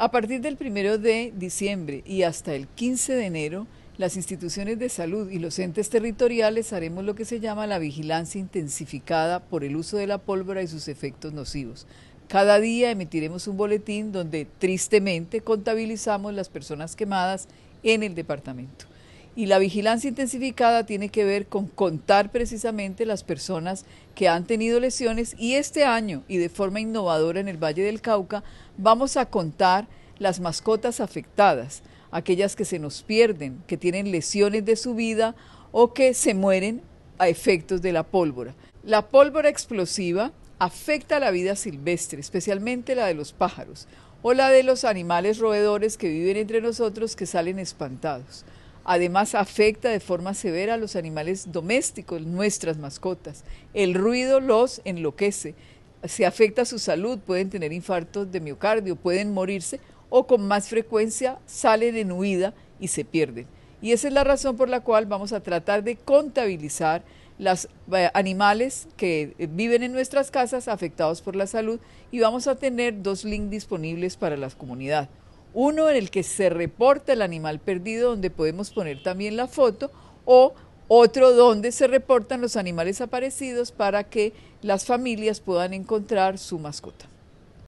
A partir del 1 de diciembre y hasta el 15 de enero, las instituciones de salud y los entes territoriales haremos lo que se llama la vigilancia intensificada por el uso de la pólvora y sus efectos nocivos. Cada día emitiremos un boletín donde tristemente contabilizamos las personas quemadas en el departamento. Y la vigilancia intensificada tiene que ver con contar precisamente las personas que han tenido lesiones y este año, y de forma innovadora en el Valle del Cauca, vamos a contar las mascotas afectadas, aquellas que se nos pierden, que tienen lesiones de su vida o que se mueren a efectos de la pólvora. La pólvora explosiva afecta la vida silvestre, especialmente la de los pájaros o la de los animales roedores que viven entre nosotros que salen espantados. Además, afecta de forma severa a los animales domésticos, nuestras mascotas. El ruido los enloquece, se afecta a su salud, pueden tener infartos de miocardio, pueden morirse o con más frecuencia salen en huida y se pierden. Y esa es la razón por la cual vamos a tratar de contabilizar los eh, animales que eh, viven en nuestras casas afectados por la salud y vamos a tener dos links disponibles para la comunidad uno en el que se reporta el animal perdido, donde podemos poner también la foto, o otro donde se reportan los animales aparecidos para que las familias puedan encontrar su mascota.